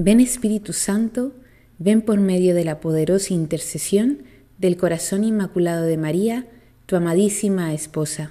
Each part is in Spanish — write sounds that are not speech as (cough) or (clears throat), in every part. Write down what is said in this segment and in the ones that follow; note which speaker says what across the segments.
Speaker 1: Ven Espíritu Santo, ven por medio de la poderosa intercesión del corazón inmaculado de María, tu amadísima esposa.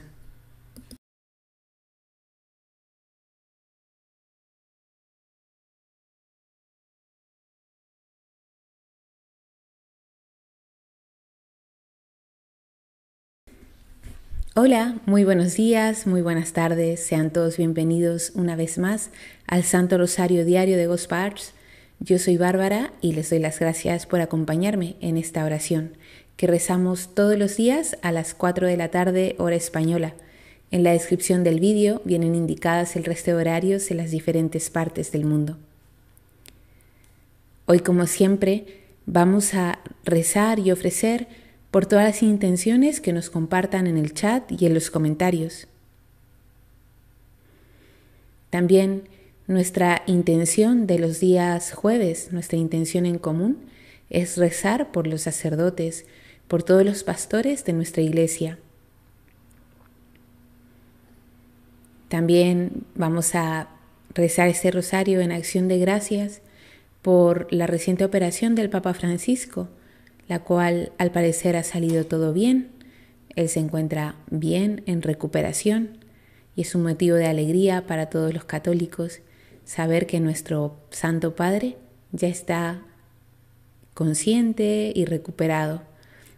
Speaker 1: Hola, muy buenos días, muy buenas tardes. Sean todos bienvenidos una vez más al Santo Rosario Diario de Gospars yo soy Bárbara y les doy las gracias por acompañarme en esta oración, que rezamos todos los días a las 4 de la tarde hora española. En la descripción del vídeo vienen indicadas el resto de horarios en las diferentes partes del mundo. Hoy, como siempre, vamos a rezar y ofrecer por todas las intenciones que nos compartan en el chat y en los comentarios. También nuestra intención de los días jueves, nuestra intención en común, es rezar por los sacerdotes, por todos los pastores de nuestra iglesia. También vamos a rezar este rosario en acción de gracias por la reciente operación del Papa Francisco, la cual al parecer ha salido todo bien. Él se encuentra bien en recuperación y es un motivo de alegría para todos los católicos saber que nuestro Santo Padre ya está consciente y recuperado,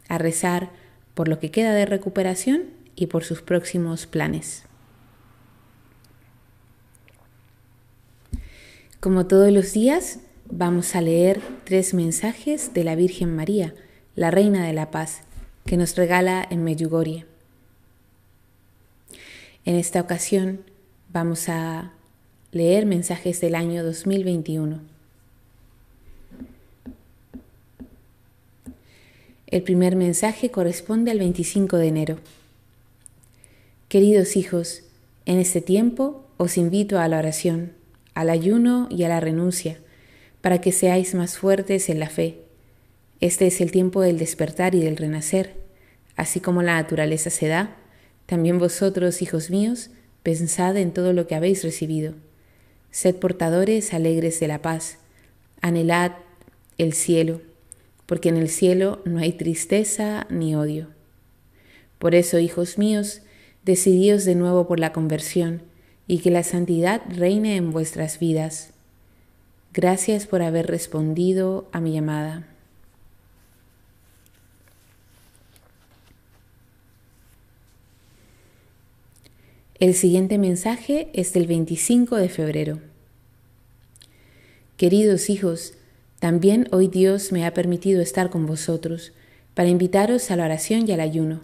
Speaker 1: a rezar por lo que queda de recuperación y por sus próximos planes. Como todos los días, vamos a leer tres mensajes de la Virgen María, la Reina de la Paz, que nos regala en Meyugorie. En esta ocasión vamos a Leer mensajes del año 2021. El primer mensaje corresponde al 25 de enero. Queridos hijos, en este tiempo os invito a la oración, al ayuno y a la renuncia, para que seáis más fuertes en la fe. Este es el tiempo del despertar y del renacer. Así como la naturaleza se da, también vosotros, hijos míos, pensad en todo lo que habéis recibido Sed portadores alegres de la paz. Anhelad el cielo, porque en el cielo no hay tristeza ni odio. Por eso, hijos míos, decidíos de nuevo por la conversión y que la santidad reine en vuestras vidas. Gracias por haber respondido a mi llamada. El siguiente mensaje es del 25 de febrero. Queridos hijos, también hoy Dios me ha permitido estar con vosotros para invitaros a la oración y al ayuno.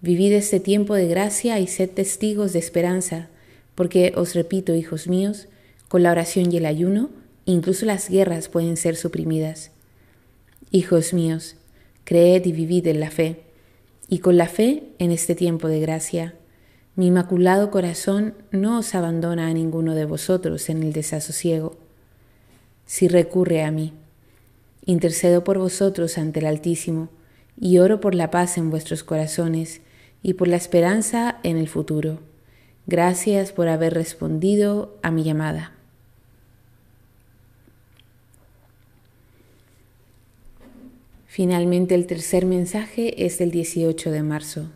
Speaker 1: Vivid este tiempo de gracia y sed testigos de esperanza, porque os repito, hijos míos, con la oración y el ayuno, incluso las guerras pueden ser suprimidas. Hijos míos, creed y vivid en la fe, y con la fe en este tiempo de gracia. Mi inmaculado corazón no os abandona a ninguno de vosotros en el desasosiego, si recurre a mí. Intercedo por vosotros ante el Altísimo, y oro por la paz en vuestros corazones y por la esperanza en el futuro. Gracias por haber respondido a mi llamada. Finalmente el tercer mensaje es del 18 de marzo.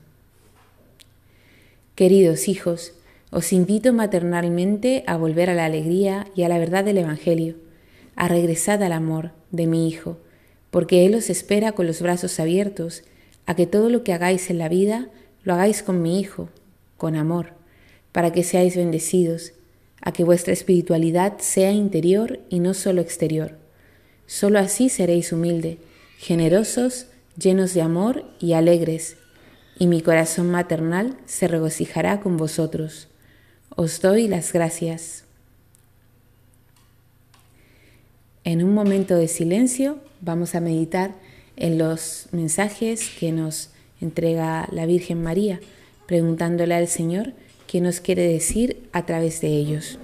Speaker 1: Queridos hijos, os invito maternalmente a volver a la alegría y a la verdad del Evangelio, a regresar al amor de mi Hijo, porque Él os espera con los brazos abiertos a que todo lo que hagáis en la vida lo hagáis con mi Hijo, con amor, para que seáis bendecidos, a que vuestra espiritualidad sea interior y no solo exterior. Solo así seréis humildes, generosos, llenos de amor y alegres, y mi corazón maternal se regocijará con vosotros. Os doy las gracias. En un momento de silencio vamos a meditar en los mensajes que nos entrega la Virgen María, preguntándole al Señor qué nos quiere decir a través de ellos.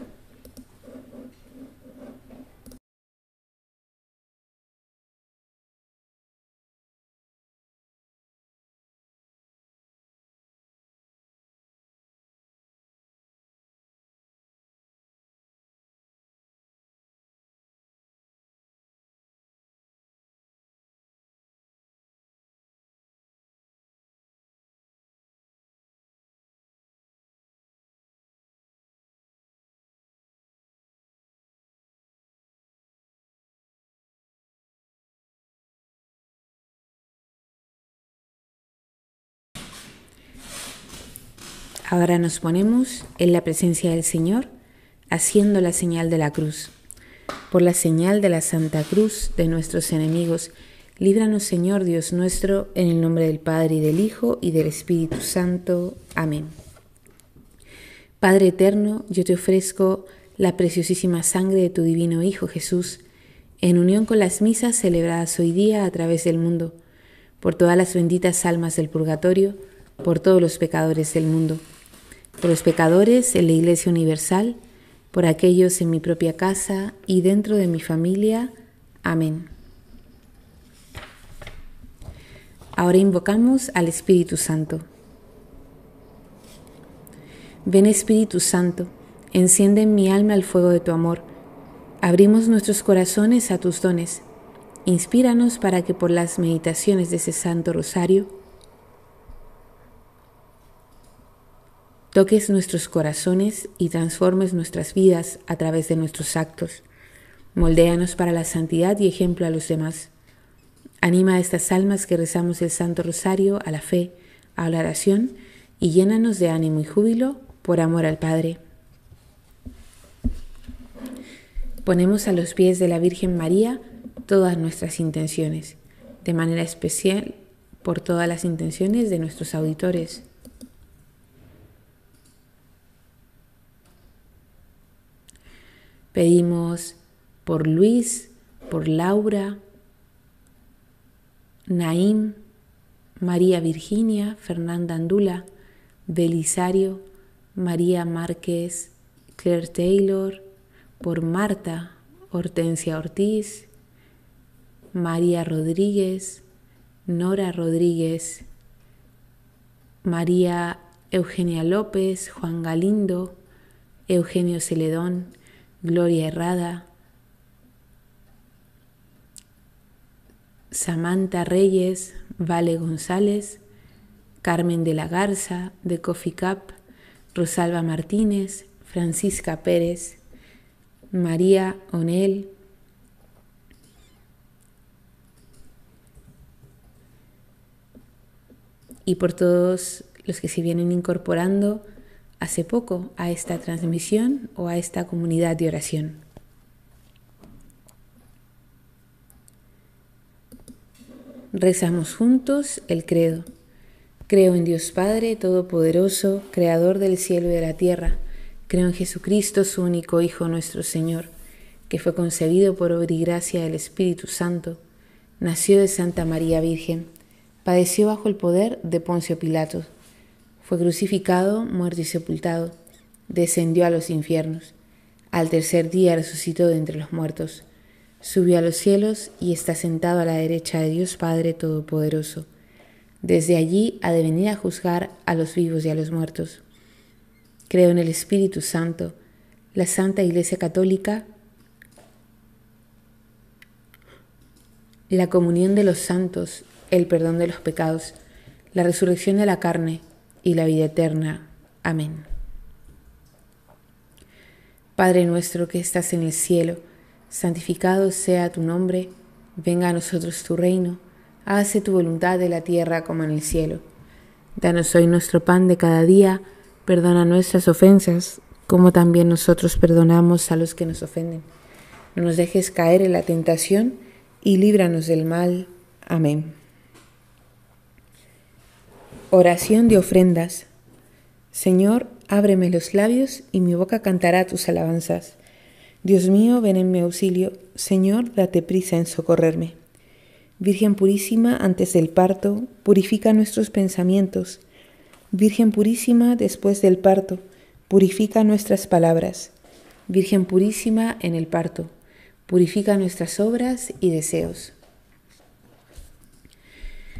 Speaker 1: Ahora nos ponemos en la presencia del Señor, haciendo la señal de la cruz. Por la señal de la Santa Cruz de nuestros enemigos, líbranos Señor Dios nuestro, en el nombre del Padre y del Hijo y del Espíritu Santo. Amén. Padre eterno, yo te ofrezco la preciosísima sangre de tu divino Hijo Jesús, en unión con las misas celebradas hoy día a través del mundo, por todas las benditas almas del purgatorio, por todos los pecadores del mundo por los pecadores en la Iglesia Universal, por aquellos en mi propia casa y dentro de mi familia. Amén. Ahora invocamos al Espíritu Santo. Ven Espíritu Santo, enciende en mi alma el fuego de tu amor. Abrimos nuestros corazones a tus dones. Inspíranos para que por las meditaciones de ese Santo Rosario, toques nuestros corazones y transformes nuestras vidas a través de nuestros actos. Moldéanos para la santidad y ejemplo a los demás. Anima a estas almas que rezamos el Santo Rosario a la fe, a la oración y llénanos de ánimo y júbilo por amor al Padre. Ponemos a los pies de la Virgen María todas nuestras intenciones, de manera especial por todas las intenciones de nuestros auditores Pedimos por Luis, por Laura, Naim, María Virginia, Fernanda Andula, Belisario, María Márquez, Claire Taylor, por Marta, Hortensia Ortiz, María Rodríguez, Nora Rodríguez, María Eugenia López, Juan Galindo, Eugenio Celedón, Gloria Herrada, Samantha Reyes, Vale González, Carmen de la Garza, de Coffee Cup, Rosalba Martínez, Francisca Pérez, María Onel, y por todos los que se vienen incorporando hace poco a esta transmisión o a esta comunidad de oración. Rezamos juntos el credo. Creo en Dios Padre Todopoderoso, Creador del cielo y de la tierra. Creo en Jesucristo, su único Hijo nuestro Señor, que fue concebido por obra y gracia del Espíritu Santo, nació de Santa María Virgen, padeció bajo el poder de Poncio Pilato fue crucificado, muerto y sepultado. Descendió a los infiernos. Al tercer día resucitó de entre los muertos. Subió a los cielos y está sentado a la derecha de Dios Padre Todopoderoso. Desde allí ha de venir a juzgar a los vivos y a los muertos. Creo en el Espíritu Santo, la Santa Iglesia Católica, la comunión de los santos, el perdón de los pecados, la resurrección de la carne y la vida eterna. Amén. Padre nuestro que estás en el cielo, santificado sea tu nombre, venga a nosotros tu reino, hace tu voluntad en la tierra como en el cielo. Danos hoy nuestro pan de cada día, perdona nuestras ofensas, como también nosotros perdonamos a los que nos ofenden. No nos dejes caer en la tentación y líbranos del mal. Amén. Oración de ofrendas. Señor, ábreme los labios y mi boca cantará tus alabanzas. Dios mío, ven en mi auxilio. Señor, date prisa en socorrerme. Virgen Purísima, antes del parto, purifica nuestros pensamientos. Virgen Purísima, después del parto, purifica nuestras palabras. Virgen Purísima, en el parto, purifica nuestras obras y deseos.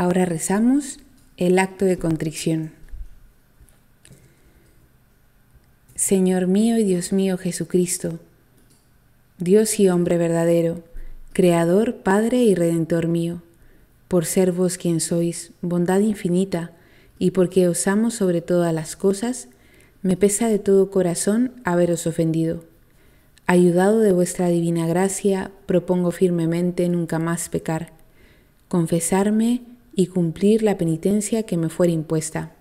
Speaker 1: Ahora rezamos el acto de contrición. Señor mío y Dios mío Jesucristo, Dios y hombre verdadero, Creador, Padre y Redentor mío, por ser vos quien sois, bondad infinita, y porque os amo sobre todas las cosas, me pesa de todo corazón haberos ofendido. Ayudado de vuestra divina gracia, propongo firmemente nunca más pecar, confesarme y cumplir la penitencia que me fuera impuesta.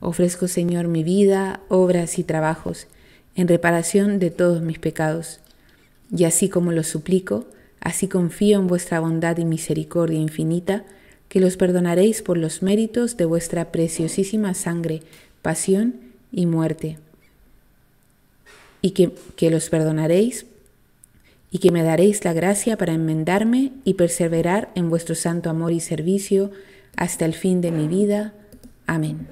Speaker 1: Ofrezco, Señor, mi vida, obras y trabajos, en reparación de todos mis pecados. Y así como los suplico, así confío en vuestra bondad y misericordia infinita, que los perdonaréis por los méritos de vuestra preciosísima sangre, pasión y muerte. Y que, que los perdonaréis y que me daréis la gracia para enmendarme y perseverar en vuestro santo amor y servicio hasta el fin de mi vida. Amén.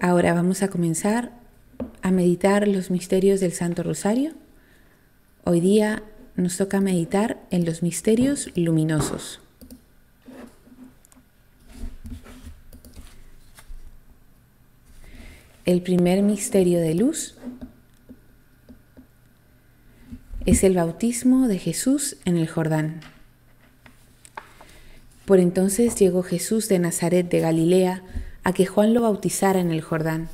Speaker 1: Ahora vamos a comenzar a meditar los misterios del Santo Rosario. Hoy día nos toca meditar en los misterios luminosos. El primer misterio de luz es el bautismo de Jesús en el Jordán. Por entonces llegó Jesús de Nazaret de Galilea a que Juan lo bautizara en el Jordán.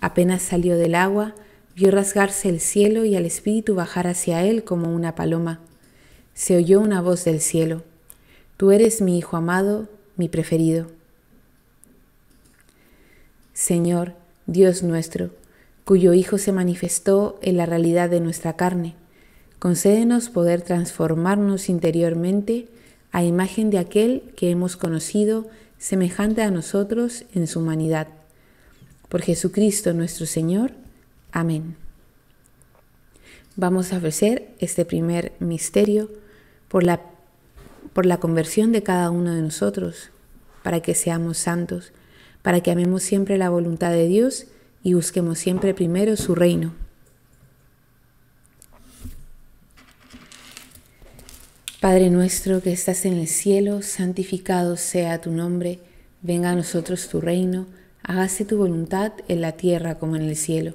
Speaker 1: Apenas salió del agua, Vio rasgarse el cielo y al espíritu bajar hacia él como una paloma. Se oyó una voz del cielo. Tú eres mi hijo amado, mi preferido. Señor, Dios nuestro, cuyo Hijo se manifestó en la realidad de nuestra carne, concédenos poder transformarnos interiormente a imagen de aquel que hemos conocido semejante a nosotros en su humanidad. Por Jesucristo nuestro Señor, Amén. Vamos a ofrecer este primer misterio por la, por la conversión de cada uno de nosotros, para que seamos santos, para que amemos siempre la voluntad de Dios y busquemos siempre primero su reino. Padre nuestro que estás en el cielo, santificado sea tu nombre, venga a nosotros tu reino, hágase tu voluntad en la tierra como en el cielo.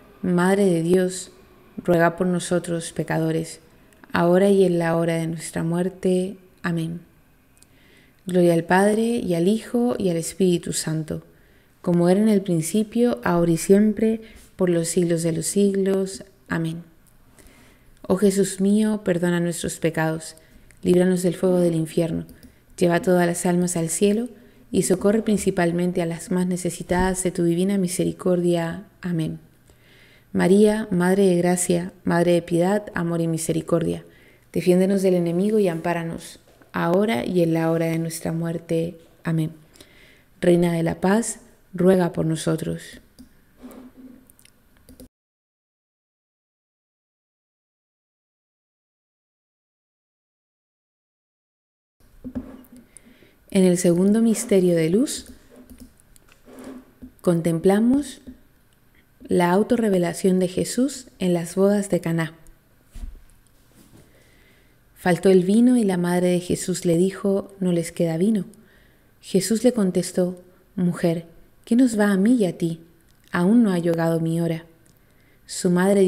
Speaker 1: Madre de Dios, ruega por nosotros pecadores, ahora y en la hora de nuestra muerte. Amén. Gloria al Padre y al Hijo y al Espíritu Santo, como era en el principio, ahora y siempre, por los siglos de los siglos. Amén. Oh Jesús mío, perdona nuestros pecados, líbranos del fuego del infierno, lleva todas las almas al cielo y socorre principalmente a las más necesitadas de tu divina misericordia. Amén. María, Madre de Gracia, Madre de Piedad, Amor y Misericordia, defiéndenos del enemigo y ampáranos, ahora y en la hora de nuestra muerte. Amén. Reina de la Paz, ruega por nosotros. En el segundo misterio de luz, contemplamos la autorrevelación de Jesús en las bodas de Caná. Faltó el vino y la madre de Jesús le dijo, no les queda vino. Jesús le contestó, mujer, ¿qué nos va a mí y a ti? Aún no ha llegado mi hora. Su madre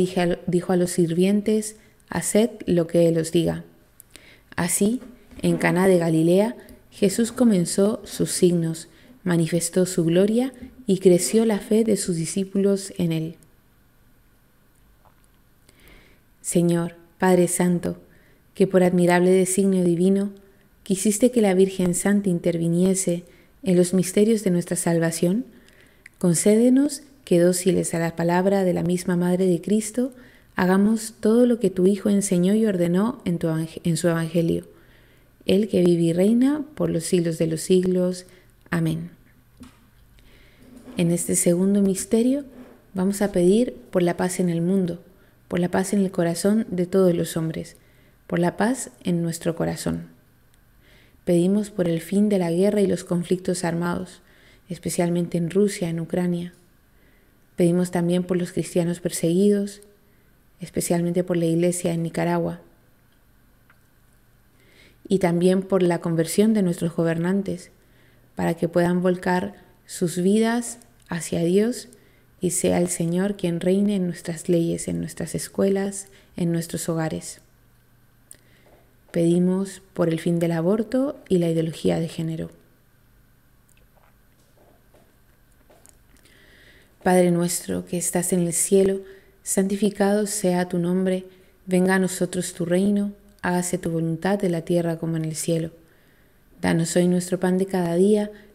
Speaker 1: dijo a los sirvientes, haced lo que él os diga. Así, en Caná de Galilea, Jesús comenzó sus signos, manifestó su gloria y creció la fe de sus discípulos en él. Señor, Padre Santo, que por admirable designio divino quisiste que la Virgen Santa interviniese en los misterios de nuestra salvación, concédenos que dóciles a la palabra de la misma Madre de Cristo, hagamos todo lo que tu Hijo enseñó y ordenó en, en su Evangelio, el que vive y reina por los siglos de los siglos. Amén. En este segundo misterio vamos a pedir por la paz en el mundo, por la paz en el corazón de todos los hombres, por la paz en nuestro corazón. Pedimos por el fin de la guerra y los conflictos armados, especialmente en Rusia, en Ucrania. Pedimos también por los cristianos perseguidos, especialmente por la Iglesia en Nicaragua. Y también por la conversión de nuestros gobernantes, para que puedan volcar sus vidas hacia Dios y sea el Señor quien reine en nuestras leyes, en nuestras escuelas, en nuestros hogares. Pedimos por el fin del aborto y la ideología de género. Padre nuestro que estás en el cielo, santificado sea tu nombre, venga a nosotros tu reino, hágase tu voluntad en la tierra como en el cielo. Danos hoy nuestro pan de cada día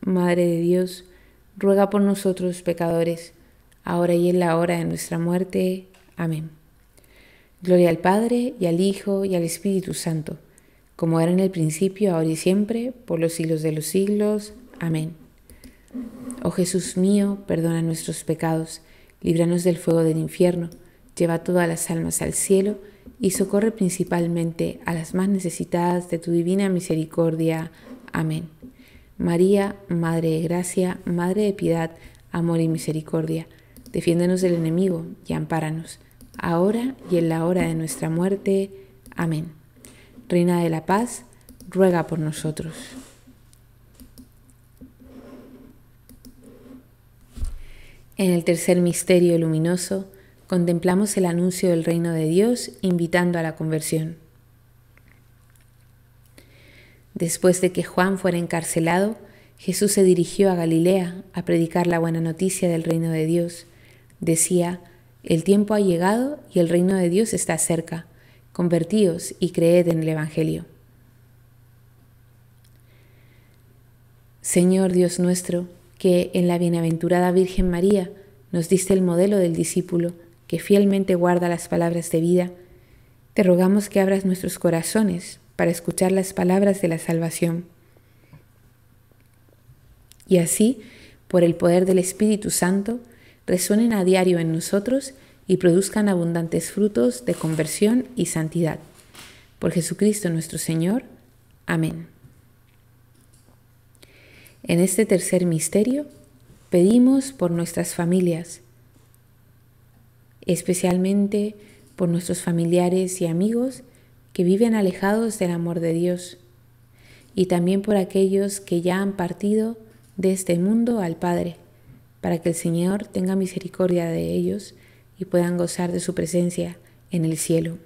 Speaker 1: Madre de Dios, ruega por nosotros pecadores, ahora y en la hora de nuestra muerte. Amén. Gloria al Padre, y al Hijo, y al Espíritu Santo, como era en el principio, ahora y siempre, por los siglos de los siglos. Amén. Oh Jesús mío, perdona nuestros pecados, líbranos del fuego del infierno, lleva todas las almas al cielo, y socorre principalmente a las más necesitadas de tu divina misericordia. Amén. María, Madre de Gracia, Madre de Piedad, Amor y Misericordia, defiéndenos del enemigo y ampáranos, ahora y en la hora de nuestra muerte. Amén. Reina de la Paz, ruega por nosotros. En el tercer misterio luminoso, contemplamos el anuncio del reino de Dios invitando a la conversión. Después de que Juan fuera encarcelado, Jesús se dirigió a Galilea a predicar la buena noticia del reino de Dios. Decía, el tiempo ha llegado y el reino de Dios está cerca. Convertíos y creed en el Evangelio. Señor Dios nuestro, que en la bienaventurada Virgen María nos diste el modelo del discípulo que fielmente guarda las palabras de vida, te rogamos que abras nuestros corazones para escuchar las palabras de la salvación. Y así, por el poder del Espíritu Santo, resuenen a diario en nosotros y produzcan abundantes frutos de conversión y santidad. Por Jesucristo nuestro Señor. Amén. En este tercer misterio pedimos por nuestras familias, especialmente por nuestros familiares y amigos que viven alejados del amor de Dios, y también por aquellos que ya han partido de este mundo al Padre, para que el Señor tenga misericordia de ellos y puedan gozar de su presencia en el cielo.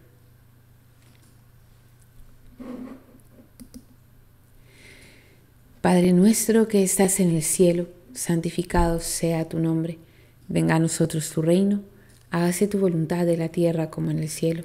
Speaker 1: Padre nuestro que estás en el cielo, santificado sea tu nombre, venga a nosotros tu reino, hágase tu voluntad en la tierra como en el cielo.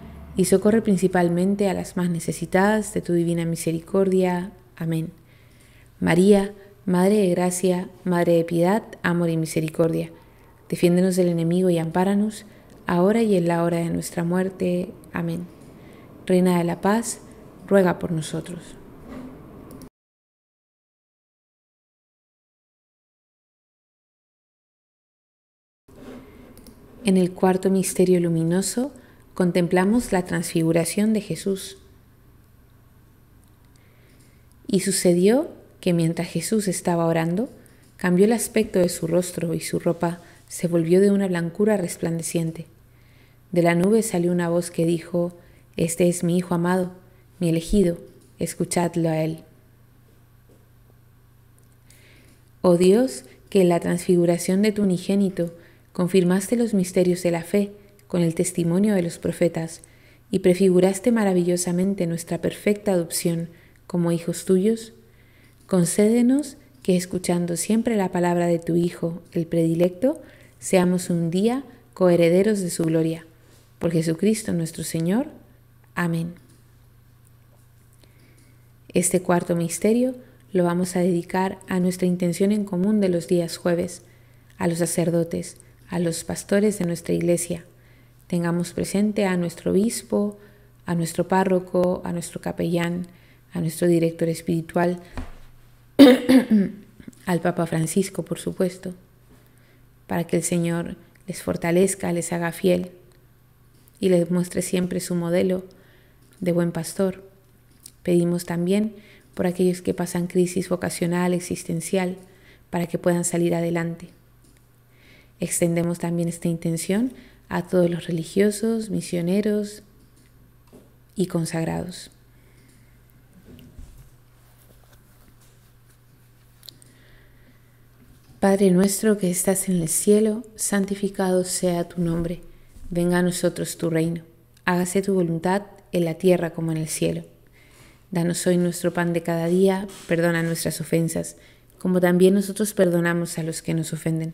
Speaker 1: y socorre principalmente a las más necesitadas de tu divina misericordia. Amén. María, Madre de Gracia, Madre de Piedad, Amor y Misericordia, defiéndenos del enemigo y ampáranos, ahora y en la hora de nuestra muerte. Amén. Reina de la Paz, ruega por nosotros. En el cuarto misterio luminoso, contemplamos la transfiguración de Jesús. Y sucedió que mientras Jesús estaba orando, cambió el aspecto de su rostro y su ropa se volvió de una blancura resplandeciente. De la nube salió una voz que dijo, Este es mi Hijo amado, mi elegido, escuchadlo a él. Oh Dios, que en la transfiguración de tu unigénito confirmaste los misterios de la fe, con el testimonio de los profetas, y prefiguraste maravillosamente nuestra perfecta adopción como hijos tuyos, concédenos que escuchando siempre la palabra de tu Hijo, el predilecto, seamos un día coherederos de su gloria. Por Jesucristo nuestro Señor. Amén. Este cuarto misterio lo vamos a dedicar a nuestra intención en común de los días jueves, a los sacerdotes, a los pastores de nuestra iglesia, Tengamos presente a nuestro obispo, a nuestro párroco, a nuestro capellán, a nuestro director espiritual, (clears throat) al Papa Francisco, por supuesto, para que el Señor les fortalezca, les haga fiel y les muestre siempre su modelo de buen pastor. Pedimos también por aquellos que pasan crisis vocacional, existencial, para que puedan salir adelante. Extendemos también esta intención a todos los religiosos, misioneros y consagrados. Padre nuestro que estás en el cielo, santificado sea tu nombre, venga a nosotros tu reino, hágase tu voluntad en la tierra como en el cielo. Danos hoy nuestro pan de cada día, perdona nuestras ofensas, como también nosotros perdonamos a los que nos ofenden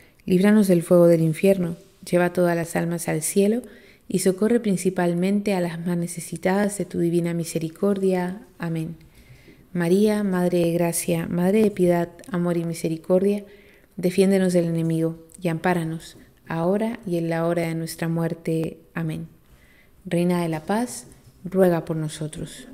Speaker 1: Líbranos del fuego del infierno, lleva todas las almas al cielo y socorre principalmente a las más necesitadas de tu divina misericordia. Amén. María, Madre de Gracia, Madre de Piedad, Amor y Misericordia, defiéndenos del enemigo y ampáranos, ahora y en la hora de nuestra muerte. Amén. Reina de la Paz, ruega por nosotros.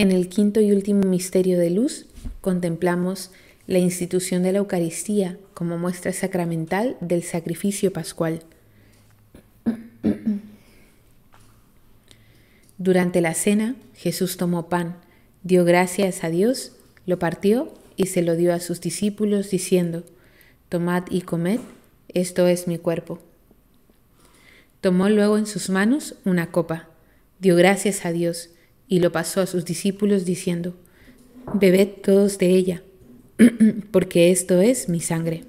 Speaker 1: En el quinto y último misterio de luz contemplamos la institución de la Eucaristía como muestra sacramental del sacrificio pascual. Durante la cena, Jesús tomó pan, dio gracias a Dios, lo partió y se lo dio a sus discípulos diciendo, Tomad y comed, esto es mi cuerpo. Tomó luego en sus manos una copa, dio gracias a Dios, y lo pasó a sus discípulos diciendo, Bebed todos de ella, (clears throat) porque esto es mi sangre.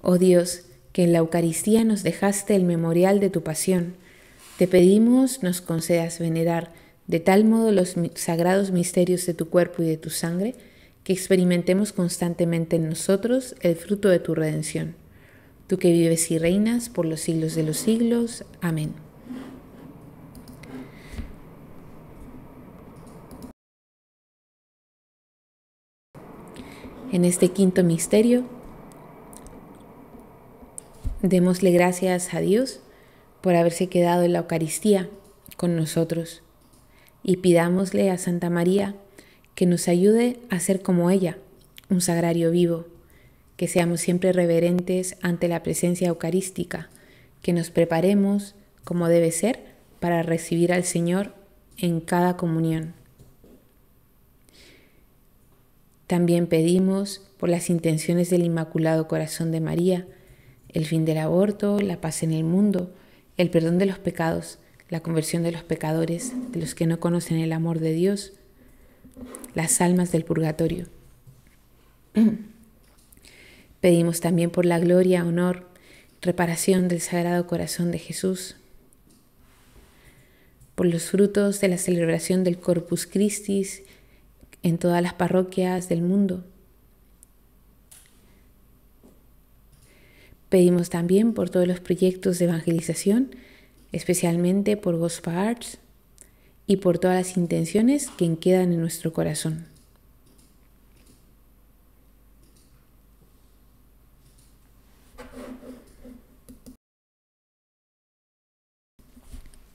Speaker 1: Oh Dios, que en la Eucaristía nos dejaste el memorial de tu pasión, te pedimos nos concedas venerar de tal modo los sagrados misterios de tu cuerpo y de tu sangre, que experimentemos constantemente en nosotros el fruto de tu redención tú que vives y reinas por los siglos de los siglos. Amén. En este quinto misterio, démosle gracias a Dios por haberse quedado en la Eucaristía con nosotros y pidámosle a Santa María que nos ayude a ser como ella, un sagrario vivo que seamos siempre reverentes ante la presencia eucarística, que nos preparemos como debe ser para recibir al Señor en cada comunión. También pedimos por las intenciones del Inmaculado Corazón de María, el fin del aborto, la paz en el mundo, el perdón de los pecados, la conversión de los pecadores, de los que no conocen el amor de Dios, las almas del purgatorio. (clears throat) Pedimos también por la gloria, honor, reparación del Sagrado Corazón de Jesús, por los frutos de la celebración del Corpus Christi en todas las parroquias del mundo. Pedimos también por todos los proyectos de evangelización, especialmente por Gospel Arts y por todas las intenciones que quedan en nuestro corazón.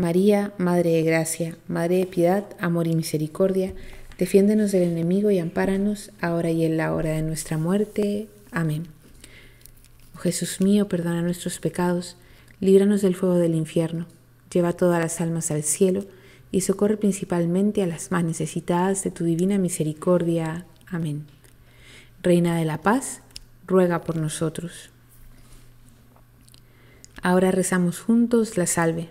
Speaker 1: María, Madre de Gracia, Madre de Piedad, Amor y Misericordia, defiéndenos del enemigo y ampáranos ahora y en la hora de nuestra muerte. Amén. Oh Jesús mío, perdona nuestros pecados, líbranos del fuego del infierno, lleva todas las almas al cielo y socorre principalmente a las más necesitadas de tu divina misericordia. Amén. Reina de la Paz, ruega por nosotros. Ahora rezamos juntos la salve.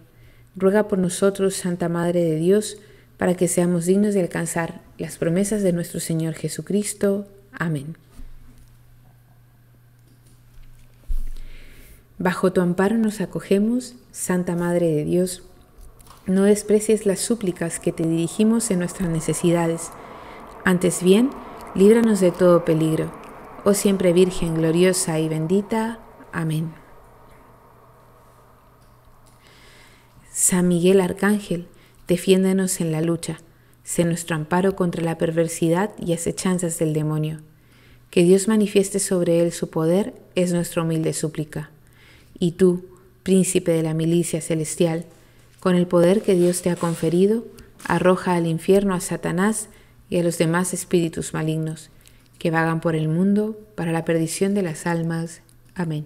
Speaker 1: ruega por nosotros, Santa Madre de Dios, para que seamos dignos de alcanzar las promesas de nuestro Señor Jesucristo. Amén. Bajo tu amparo nos acogemos, Santa Madre de Dios. No desprecies las súplicas que te dirigimos en nuestras necesidades. Antes bien, líbranos de todo peligro. Oh siempre Virgen gloriosa y bendita. Amén. San Miguel Arcángel, defiéndanos en la lucha, sé nuestro amparo contra la perversidad y acechanzas del demonio. Que Dios manifieste sobre él su poder es nuestra humilde súplica. Y tú, príncipe de la milicia celestial, con el poder que Dios te ha conferido, arroja al infierno a Satanás y a los demás espíritus malignos que vagan por el mundo para la perdición de las almas. Amén.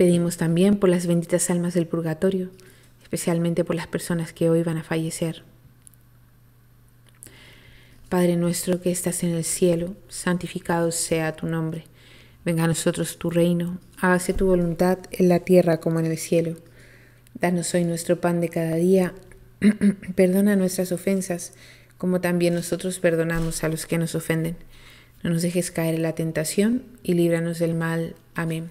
Speaker 1: Pedimos también por las benditas almas del purgatorio, especialmente por las personas que hoy van a fallecer. Padre nuestro que estás en el cielo, santificado sea tu nombre. Venga a nosotros tu reino, hágase tu voluntad en la tierra como en el cielo. Danos hoy nuestro pan de cada día, (clears throat) perdona nuestras ofensas, como también nosotros perdonamos a los que nos ofenden. No nos dejes caer en la tentación y líbranos del mal. Amén.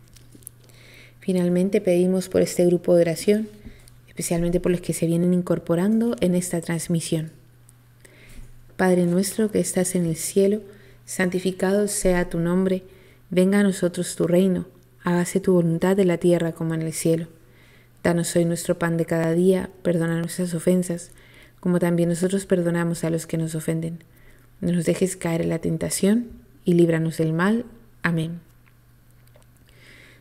Speaker 1: Finalmente pedimos por este grupo de oración, especialmente por los que se vienen incorporando en esta transmisión. Padre nuestro que estás en el cielo, santificado sea tu nombre, venga a nosotros tu reino, hágase tu voluntad en la tierra como en el cielo. Danos hoy nuestro pan de cada día, perdona nuestras ofensas, como también nosotros perdonamos a los que nos ofenden. No nos dejes caer en la tentación y líbranos del mal. Amén.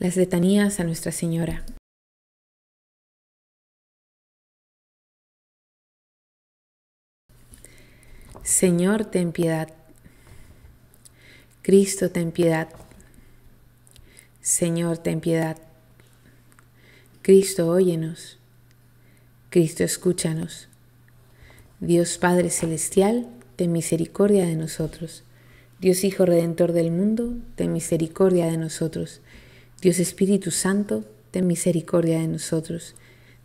Speaker 1: las letanías a Nuestra Señora. Señor, ten piedad. Cristo, ten piedad. Señor, ten piedad. Cristo, óyenos. Cristo, escúchanos. Dios Padre Celestial, ten misericordia de nosotros. Dios Hijo Redentor del mundo, ten misericordia de nosotros. Dios Espíritu Santo, ten misericordia de nosotros.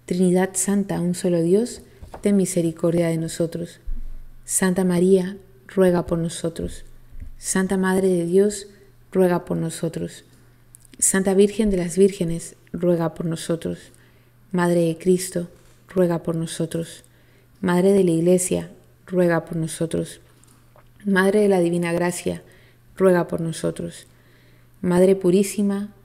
Speaker 1: Trinidad Santa, un solo Dios, ten misericordia de nosotros. Santa María, ruega por nosotros. Santa Madre de Dios, ruega por nosotros. Santa Virgen de las Vírgenes, ruega por nosotros. Madre de Cristo, ruega por nosotros. Madre de la Iglesia, ruega por nosotros. Madre de la Divina Gracia, ruega por nosotros. Madre Purísima,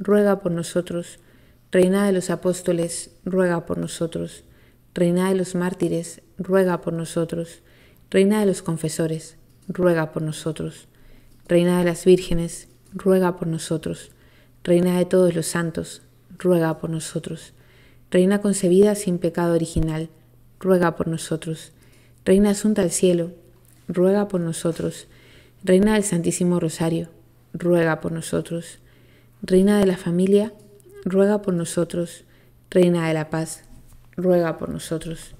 Speaker 1: ruega por nosotros. Reina de los apóstoles, ruega por nosotros. Reina de los mártires, ruega por nosotros. Reina de los confesores, ruega por nosotros. Reina de las vírgenes, ruega por nosotros. Reina de todos los santos, ruega por nosotros. Reina concebida sin pecado original, ruega por nosotros. Reina asunta al cielo, ruega por nosotros. Reina del Santísimo Rosario, ruega por nosotros. Reina de la familia, ruega por nosotros. Reina de la paz, ruega por nosotros.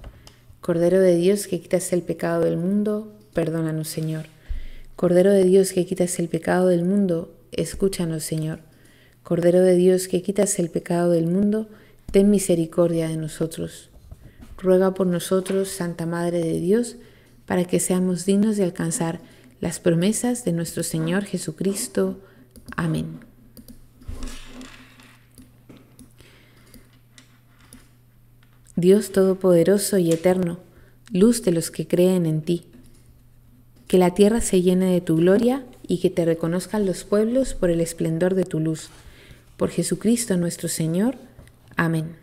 Speaker 1: Cordero de Dios que quitas el pecado del mundo, perdónanos Señor. Cordero de Dios que quitas el pecado del mundo, escúchanos Señor. Cordero de Dios que quitas el pecado del mundo, ten misericordia de nosotros. Ruega por nosotros, Santa Madre de Dios, para que seamos dignos de alcanzar las promesas de nuestro Señor Jesucristo. Amén. Dios Todopoderoso y Eterno, luz de los que creen en ti. Que la tierra se llene de tu gloria y que te reconozcan los pueblos por el esplendor de tu luz. Por Jesucristo nuestro Señor. Amén.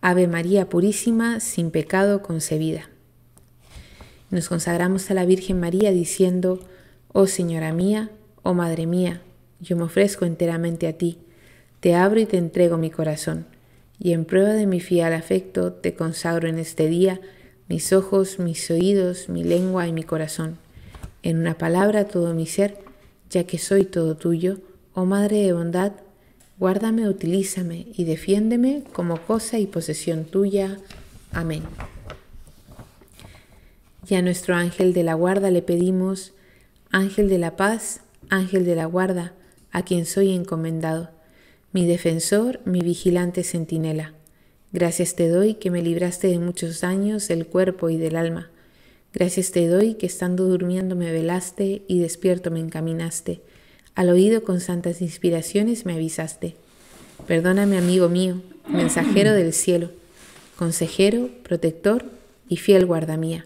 Speaker 1: Ave María Purísima, sin pecado concebida. Nos consagramos a la Virgen María diciendo, Oh Señora mía, oh Madre mía, yo me ofrezco enteramente a ti, te abro y te entrego mi corazón y en prueba de mi fiel afecto te consagro en este día mis ojos, mis oídos, mi lengua y mi corazón. En una palabra todo mi ser, ya que soy todo tuyo, oh Madre de bondad, guárdame, utilízame y defiéndeme como cosa y posesión tuya. Amén. Y a nuestro ángel de la guarda le pedimos, Ángel de la paz, ángel de la guarda, a quien soy encomendado mi defensor, mi vigilante centinela. Gracias te doy que me libraste de muchos años del cuerpo y del alma. Gracias te doy que estando durmiendo me velaste y despierto me encaminaste. Al oído con santas inspiraciones me avisaste. Perdóname, amigo mío, mensajero del cielo, consejero, protector y fiel guarda mía,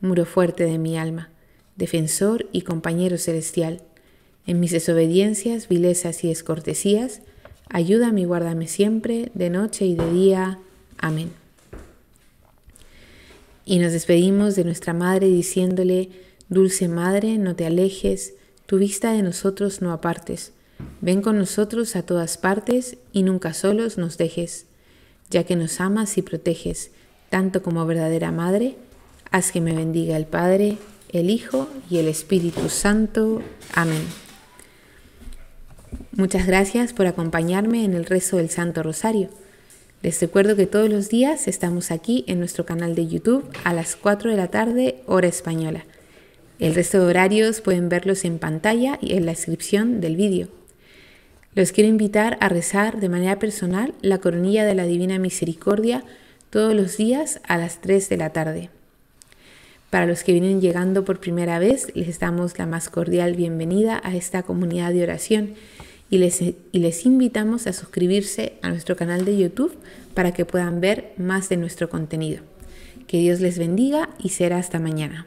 Speaker 1: muro fuerte de mi alma, defensor y compañero celestial. En mis desobediencias, vilezas y descortesías, Ayúdame y guárdame siempre, de noche y de día. Amén. Y nos despedimos de nuestra Madre diciéndole, Dulce Madre, no te alejes, tu vista de nosotros no apartes. Ven con nosotros a todas partes y nunca solos nos dejes, ya que nos amas y proteges, tanto como verdadera Madre, haz que me bendiga el Padre, el Hijo y el Espíritu Santo. Amén. Muchas gracias por acompañarme en el rezo del Santo Rosario. Les recuerdo que todos los días estamos aquí en nuestro canal de YouTube a las 4 de la tarde hora española. El resto de horarios pueden verlos en pantalla y en la descripción del vídeo. Los quiero invitar a rezar de manera personal la coronilla de la Divina Misericordia todos los días a las 3 de la tarde. Para los que vienen llegando por primera vez, les damos la más cordial bienvenida a esta comunidad de oración y les, invitamos a suscribirse a nuestro canal de YouTube para que puedan ver más de nuestro contenido. Que Dios les bendiga y será hasta mañana.